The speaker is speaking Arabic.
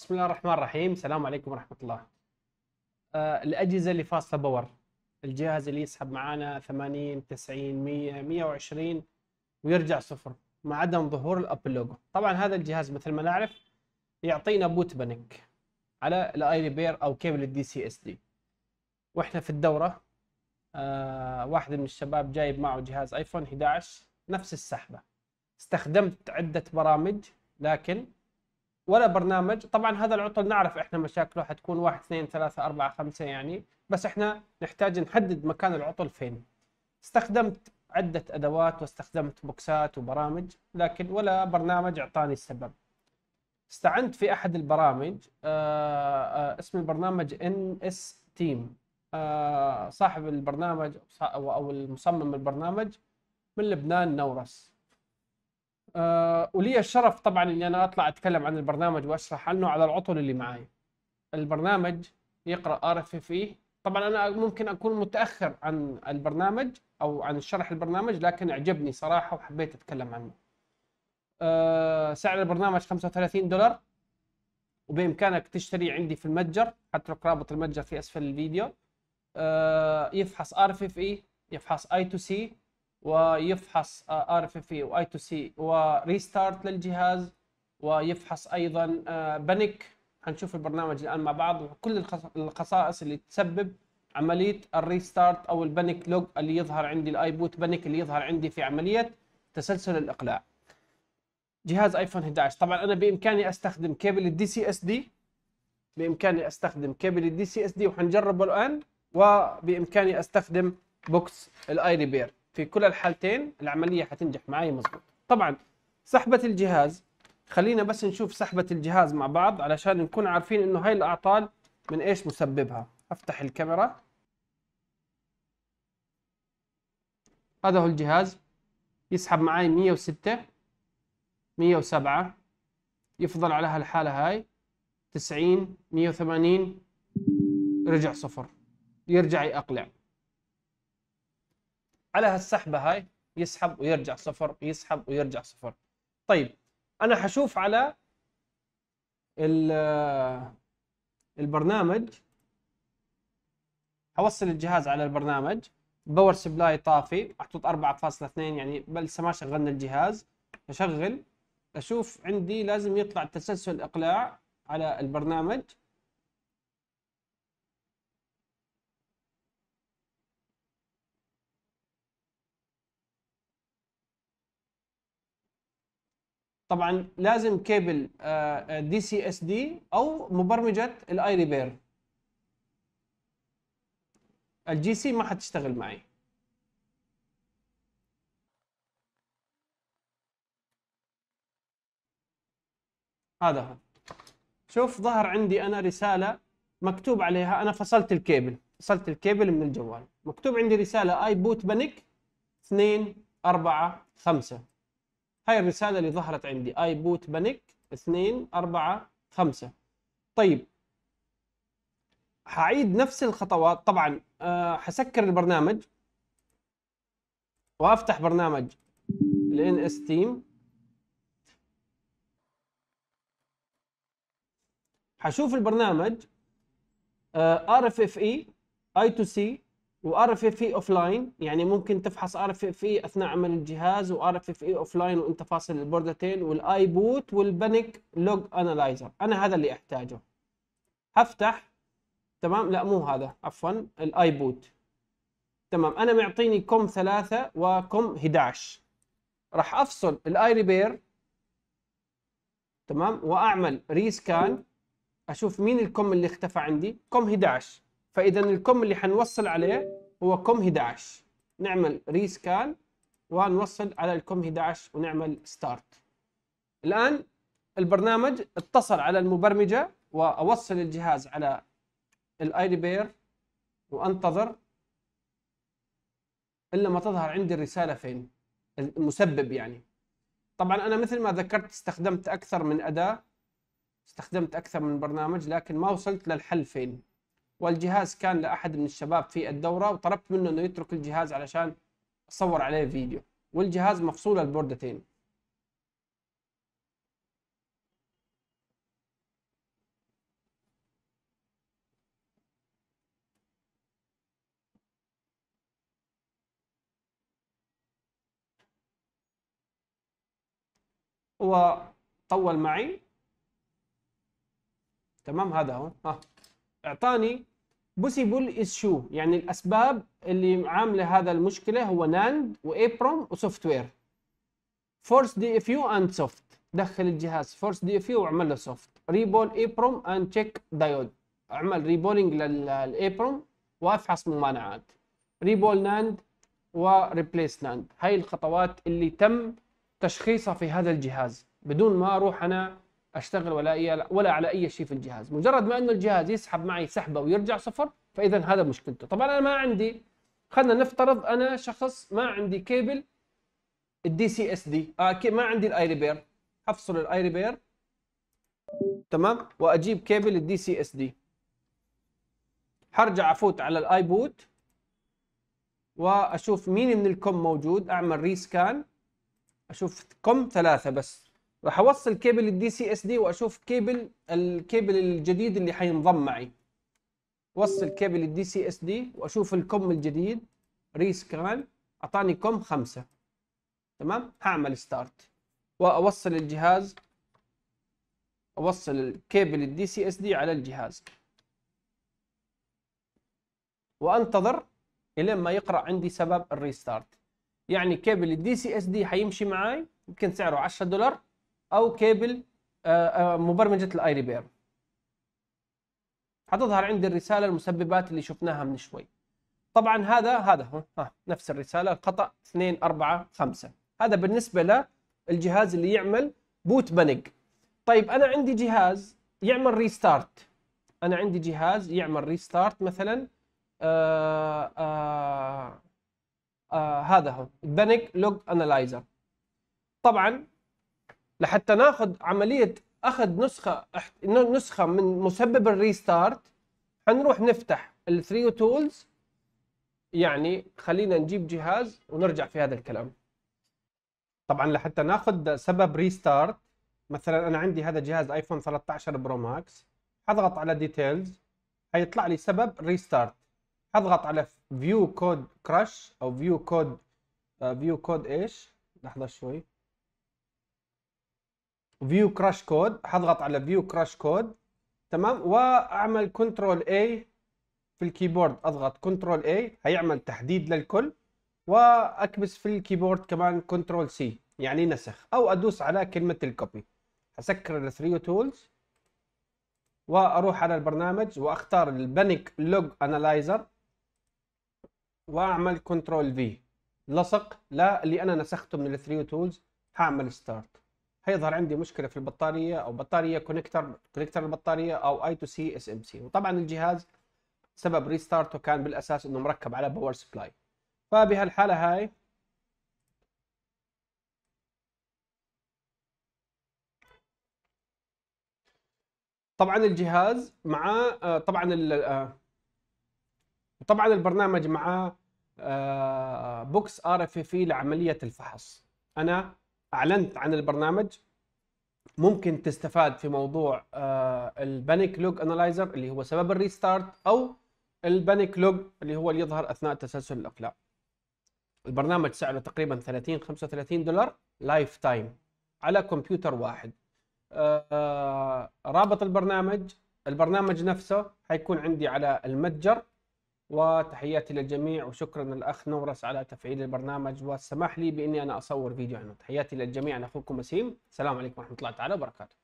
بسم الله الرحمن الرحيم السلام عليكم ورحمة الله آه الأجهزة اللي فاصلة باور الجهاز اللي يسحب معانا 80 90 100 120 ويرجع صفر مع عدم ظهور الأبل لوجو طبعا هذا الجهاز مثل ما نعرف يعطينا بوت بنك على الاي ريبير او كيبل الدي سي اس دي واحنا في الدوره آه واحد من الشباب جايب معه جهاز ايفون 11 نفس السحبه استخدمت عده برامج لكن ولا برنامج طبعا هذا العطل نعرف احنا مشاكله حتكون واحد اثنين ثلاثة أربعة خمسة يعني بس احنا نحتاج نحدد مكان العطل فين استخدمت عدة أدوات واستخدمت بوكسات وبرامج لكن ولا برنامج أعطاني السبب استعنت في أحد البرامج آه، آه، اسم البرنامج NS Team آه، صاحب البرنامج أو المصمم البرنامج من لبنان نورس آه، ولي الشرف طبعا اني انا اطلع اتكلم عن البرنامج واشرح عنه على العطل اللي معاي. البرنامج يقرا ار اف اف اي طبعا انا ممكن اكون متاخر عن البرنامج او عن شرح البرنامج لكن اعجبني صراحه وحبيت اتكلم عنه. آه، سعر البرنامج 35 دولار وبامكانك تشتري عندي في المتجر حترك رابط المتجر في اسفل الفيديو. آه، يفحص ار اف اف اي يفحص اي تو سي ويفحص ار اف اف اي واي تو سي وريستارت للجهاز ويفحص ايضا آه، بنك هنشوف البرنامج الان مع بعض وكل الخصائص اللي تسبب عمليه الريستارت او البنك لوج اللي يظهر عندي الاي بوت بنك اللي يظهر عندي في عمليه تسلسل الاقلاع. جهاز ايفون 11 طبعا انا بامكاني استخدم كابل الدي سي اس دي بامكاني استخدم كابل الدي سي اس دي وحنجربه الان وبامكاني استخدم بوكس الاي ريبير في كل الحالتين العملية حتنجح معي مظبوط طبعا سحبة الجهاز خلينا بس نشوف سحبة الجهاز مع بعض علشان نكون عارفين انه هاي الاعطال من ايش مسببها افتح الكاميرا هذا هو الجهاز يسحب معي 106 107 يفضل على هالحالة هاي 90 180 رجع صفر يرجع يأقلع على هالسحبه هاي يسحب ويرجع صفر يسحب ويرجع صفر طيب انا حشوف على البرنامج حوصل الجهاز على البرنامج باور سبلاي طافي محطوط 4.2 يعني لسه ما شغلنا الجهاز اشغل اشوف عندي لازم يطلع تسلسل اقلاع على البرنامج طبعا لازم كيبل دي سي اس دي او مبرمجه الاي ريبير الجي سي ما حتشتغل معي هذا هو شوف ظهر عندي انا رساله مكتوب عليها انا فصلت الكيبل فصلت الكيبل من الجوال مكتوب عندي رساله اي بوت بنك 2 4 5 هاي الرسالة اللي ظهرت عندي اي بوت بانيك 2 4 5 طيب هعيد نفس الخطوات طبعا أه هسكر البرنامج وافتح برنامج الان اس تيم هشوف البرنامج ار اف اف اي اي تو سي وار اف اف اي اوف لاين يعني ممكن تفحص ار اف اف اي اثناء عمل الجهاز وار اف اف اي اوف لاين وانت فاصل البوردتين والاي بوت والبنك لوج انالايزر انا هذا اللي احتاجه هفتح تمام لا مو هذا عفوا الاي بوت تمام انا معطيني كوم 3 وكوم 11 راح افصل الاي ريبير تمام واعمل ريسكان اشوف مين الكوم اللي اختفى عندي كوم 11 فاذا الكم اللي حنوصل عليه هو كم 11 نعمل ريسكان ونوصل على الكم 11 ونعمل ستارت الان البرنامج اتصل على المبرمجه واوصل الجهاز على الاي دي بير وانتظر الا ما تظهر عندي الرساله فين المسبب يعني طبعا انا مثل ما ذكرت استخدمت اكثر من اداه استخدمت اكثر من برنامج لكن ما وصلت للحل فين والجهاز كان لأحد من الشباب في الدورة وطلبت منه أنه يترك الجهاز علشان أصور عليه فيديو والجهاز مفصول البوردتين وطول معي تمام هذا هو ها اعطاني از شو يعني الاسباب اللي عامله هذا المشكله هو ناند وابروم وسوفت وير فورس دي اف يو اند سوفت دخل الجهاز فورس دي اف يو واعمل له سوفت ريبول ابروم اند تشيك دايود اعمل ريبولينج للابروم وافحص ممانعات ريبول ناند وريبليس ناند هاي الخطوات اللي تم تشخيصها في هذا الجهاز بدون ما اروح انا اشتغل ولا أي ولا على اي شيء في الجهاز مجرد ما انه الجهاز يسحب معي سحبه ويرجع صفر فاذا هذا مشكلته طبعا انا ما عندي خلينا نفترض انا شخص ما عندي كيبل الدي سي اس دي آه ما عندي الاي ريبير افصل الاي ريبير تمام واجيب كيبل الدي سي اس دي هرجع افوت على الاي بوت واشوف مين من الكم موجود اعمل ريسكان اشوف كم ثلاثه بس راح اوصل كيبل الدي سي اس دي واشوف كيبل الكيبل الجديد اللي حينضم معي وصل كيبل الدي سي اس دي واشوف الكم الجديد ريس كمان اعطاني كم خمسة تمام هعمل ستارت واوصل الجهاز اوصل الكيبل الدي سي اس دي على الجهاز وانتظر الين ما يقرا عندي سبب الريستارت يعني كيبل الدي سي اس دي حيمشي معي يمكن سعره 10 دولار او كيبل آه، آه، مبرمجه الاي ريبير حتظهر عندي الرساله المسببات اللي شفناها من شوي طبعا هذا هذا هو ها نفس الرساله خطا 2 4 5 هذا بالنسبه للجهاز اللي يعمل بوت بنج طيب انا عندي جهاز يعمل ريستارت انا عندي جهاز يعمل ريستارت مثلا آآ آه، آآ آآ هذا هو بنك لوج انلايزر طبعا لحتى ناخذ عمليه اخذ نسخه نسخه من مسبب الريستارت حنروح نفتح الثريو تولز يعني خلينا نجيب جهاز ونرجع في هذا الكلام طبعا لحتى ناخذ سبب ريستارت مثلا انا عندي هذا جهاز ايفون 13 برو ماكس حضغط على ديتيلز حيطلع لي سبب ريستارت حضغط على فيو كود كراش او فيو كود فيو كود ايش لحظه شوي فيو كراش كود حضغط على فيو كراش كود تمام واعمل كنترول اي في الكيبورد اضغط كنترول اي هيعمل تحديد للكل واكبس في الكيبورد كمان كنترول سي يعني نسخ او ادوس على كلمه الكوبي هسكر الثريو تولز واروح على البرنامج واختار البنك لوج انالايزر واعمل كنترول في لصق لا اللي انا نسخته من الثريو تولز هعمل ستارت هيظهر عندي مشكله في البطاريه او بطاريه كونكتر كونكتر البطاريه او اي تو سي اس ام سي وطبعا الجهاز سبب ريستارته كان بالاساس انه مركب على باور سبلاي فبهالحاله هاي طبعا الجهاز مع آه، طبعا آه، طبعا البرنامج مع آه، بوكس ار اف اف لعمليه الفحص انا اعلنت عن البرنامج ممكن تستفاد في موضوع آه، البانيك لوج انالايزر اللي هو سبب الريستارت او البانيك لوج اللي هو اللي يظهر اثناء تسلسل الاقلاع البرنامج سعره تقريبا 30 35 دولار لايف تايم على كمبيوتر واحد آه، آه، رابط البرنامج البرنامج نفسه حيكون عندي على المتجر وتحياتي للجميع وشكرا للاخ نورس على تفعيل البرنامج والسماح لي باني انا اصور فيديو عنه تحياتي للجميع انا اخوكم وسيم السلام عليكم ورحمه الله تعالى وبركاته